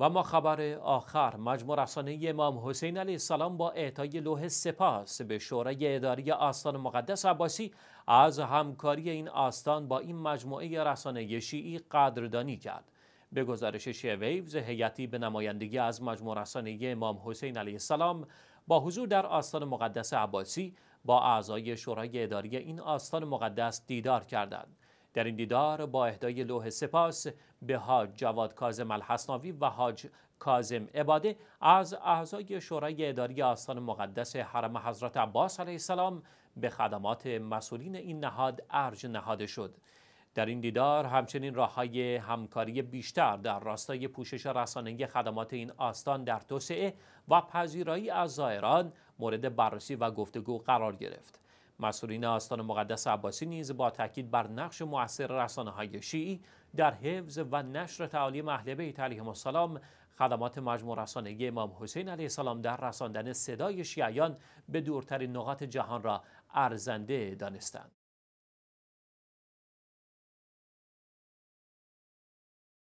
و ما خبر آخر مجموع رسانه امام حسین علیه السلام با اعطای لوح سپاس به شورای اداری آستان مقدس عباسی از همکاری این آستان با این مجموعه رسانه شیعی قدردانی کرد به گزارش شیعه ویوز هیئتی به نمایندگی از مجموع رسانه امام حسین علیه السلام با حضور در آستان مقدس عباسی با اعضای شورای اداری این آستان مقدس دیدار کردند در این دیدار با اهدای لوح سپاس به حاج جواد کازم الحسناوی و حاج کازم عباده از اعضای شورای اداری آستان مقدس حرم حضرت عباس علیه السلام به خدمات مسئولین این نهاد ارج نهاده شد در این دیدار همچنین راه های همکاری بیشتر در راستای پوشش رسانه خدمات این آستان در توسعه و پذیرایی از زائران مورد بررسی و گفتگو قرار گرفت. مسئولین آستان مقدس عباسی نیز با تاکید بر نقش موثر رسانه های شیعی در حفظ و نشر تعالیم اهل بیت علیهم السلام خدمات مجموع رسانگی امام حسین علیه السلام در رساندن صدای شیعیان به دورترین نقاط جهان را ارزنده دانستند